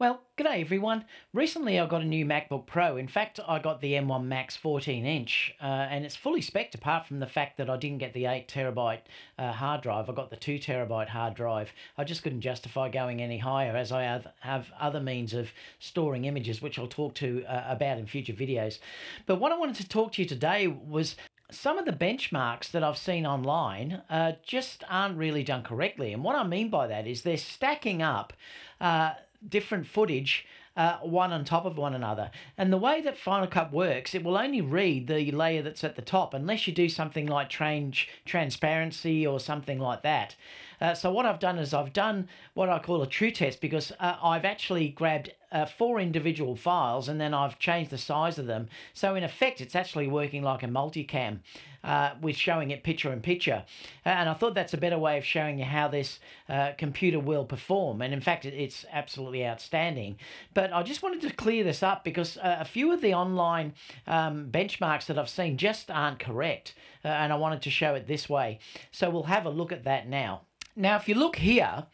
Well, g'day everyone. Recently I got a new MacBook Pro. In fact, I got the M1 Max 14 inch uh, and it's fully spec apart from the fact that I didn't get the 8 terabyte uh, hard drive. I got the 2 terabyte hard drive. I just couldn't justify going any higher as I have, have other means of storing images, which I'll talk to uh, about in future videos. But what I wanted to talk to you today was some of the benchmarks that I've seen online uh, just aren't really done correctly. And what I mean by that is they're stacking up uh, different footage uh, one on top of one another. And the way that Final Cut works, it will only read the layer that's at the top unless you do something like change transparency or something like that. Uh, so what I've done is I've done what I call a true test because uh, I've actually grabbed uh, four individual files and then I've changed the size of them. So in effect, it's actually working like a multicam uh, with showing it picture in picture. Uh, and I thought that's a better way of showing you how this uh, computer will perform. And in fact, it's absolutely outstanding. But I just wanted to clear this up because uh, a few of the online um, benchmarks that I've seen just aren't correct. and I wanted to show it this way. So we'll have a look at that now now, if you look here,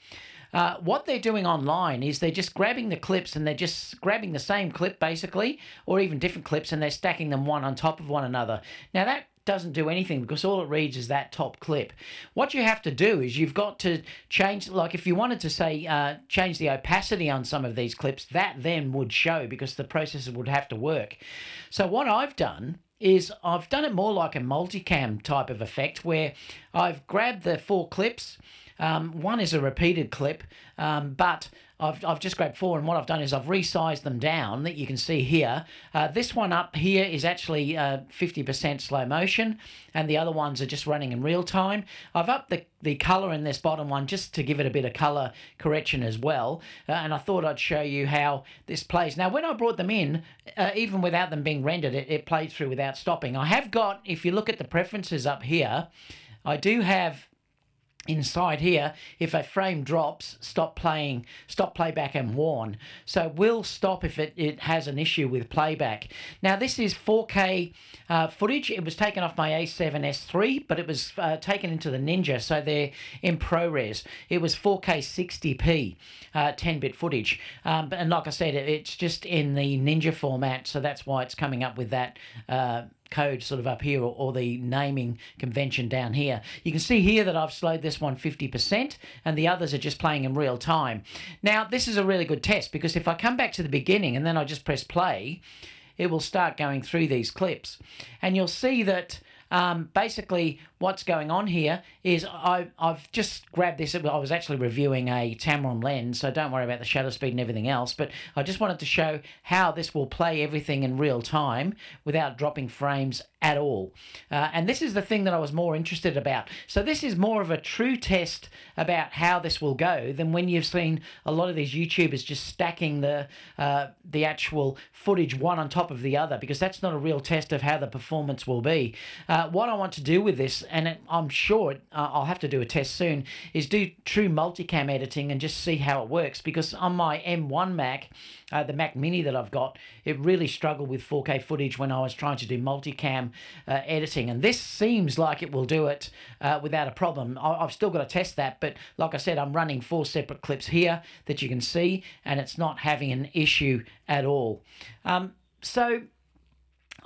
uh, what they're doing online is they're just grabbing the clips and they're just grabbing the same clip basically, or even different clips, and they're stacking them one on top of one another. Now, that doesn't do anything because all it reads is that top clip. What you have to do is you've got to change, like if you wanted to say uh, change the opacity on some of these clips, that then would show because the processor would have to work. So what I've done is I've done it more like a multicam type of effect where I've grabbed the four clips, um, one is a repeated clip, um, but I've, I've just grabbed four, and what I've done is I've resized them down that you can see here. Uh, this one up here is actually 50% uh, slow motion, and the other ones are just running in real time. I've upped the, the color in this bottom one just to give it a bit of color correction as well, uh, and I thought I'd show you how this plays. Now, when I brought them in, uh, even without them being rendered, it, it played through without stopping. I have got, if you look at the preferences up here, I do have inside here if a frame drops stop playing stop playback and warn so will stop if it, it has an issue with playback now this is 4k uh, footage it was taken off my a7s III but it was uh, taken into the Ninja so they're in ProRes it was 4k 60p 10-bit uh, footage um, and like I said it, it's just in the Ninja format so that's why it's coming up with that uh, code sort of up here or, or the naming convention down here. You can see here that I've slowed this one 50% and the others are just playing in real time. Now, this is a really good test because if I come back to the beginning and then I just press play, it will start going through these clips. And you'll see that um, basically what's going on here is I, I've just grabbed this. I was actually reviewing a Tamron lens, so don't worry about the shutter speed and everything else. But I just wanted to show how this will play everything in real time without dropping frames at all. Uh, and this is the thing that I was more interested about. So this is more of a true test about how this will go than when you've seen a lot of these YouTubers just stacking the uh, the actual footage one on top of the other because that's not a real test of how the performance will be. Uh, what I want to do with this and it, I'm sure it, uh, I'll have to do a test soon, is do true multicam editing and just see how it works. Because on my M1 Mac, uh, the Mac Mini that I've got, it really struggled with 4K footage when I was trying to do multicam uh, editing. And this seems like it will do it uh, without a problem. I- have still got to test that, but like I said, I'm running four separate clips here that you can see, and it's not having an issue at all. Um, so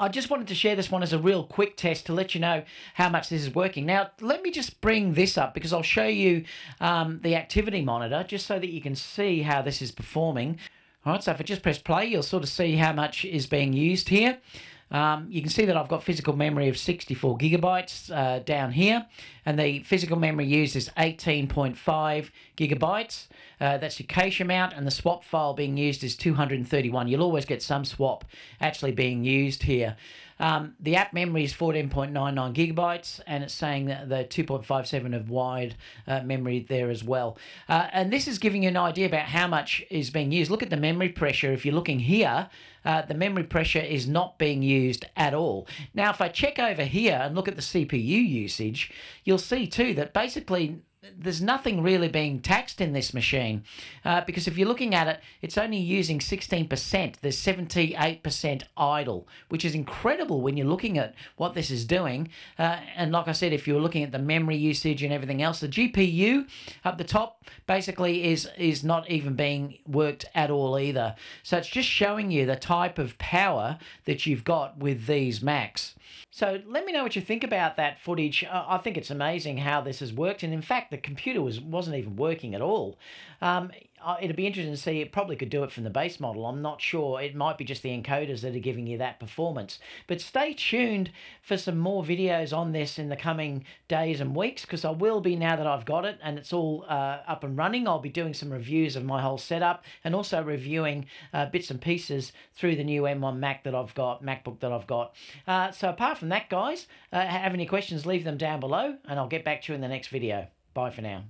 I just wanted to share this one as a real quick test to let you know how much this is working. Now, let me just bring this up because I'll show you um, the activity monitor just so that you can see how this is performing. All right, so if I just press play, you'll sort of see how much is being used here. Um, you can see that I've got physical memory of 64 gigabytes uh, down here, and the physical memory used is 18.5 gigabytes. Uh, that's your cache amount, and the swap file being used is 231. You'll always get some swap actually being used here. Um, the app memory is 14.99 gigabytes, and it's saying that the 2.57 of wide uh, memory there as well. Uh, and this is giving you an idea about how much is being used. Look at the memory pressure. If you're looking here, uh, the memory pressure is not being used at all. Now, if I check over here and look at the CPU usage, you'll see too that basically there's nothing really being taxed in this machine uh, because if you're looking at it, it's only using 16%. There's 78% idle, which is incredible when you're looking at what this is doing. Uh, and like I said, if you're looking at the memory usage and everything else, the GPU up the top basically is, is not even being worked at all either. So it's just showing you the type of power that you've got with these Macs. So let me know what you think about that footage. I think it's amazing how this has worked, and in fact, the computer was wasn't even working at all. Um, it will be interesting to see. It probably could do it from the base model. I'm not sure. It might be just the encoders that are giving you that performance. But stay tuned for some more videos on this in the coming days and weeks because I will be now that I've got it and it's all uh, up and running. I'll be doing some reviews of my whole setup and also reviewing uh, bits and pieces through the new M1 Mac that I've got, MacBook that I've got. Uh, so apart from that, guys, uh, have any questions, leave them down below and I'll get back to you in the next video. Bye for now.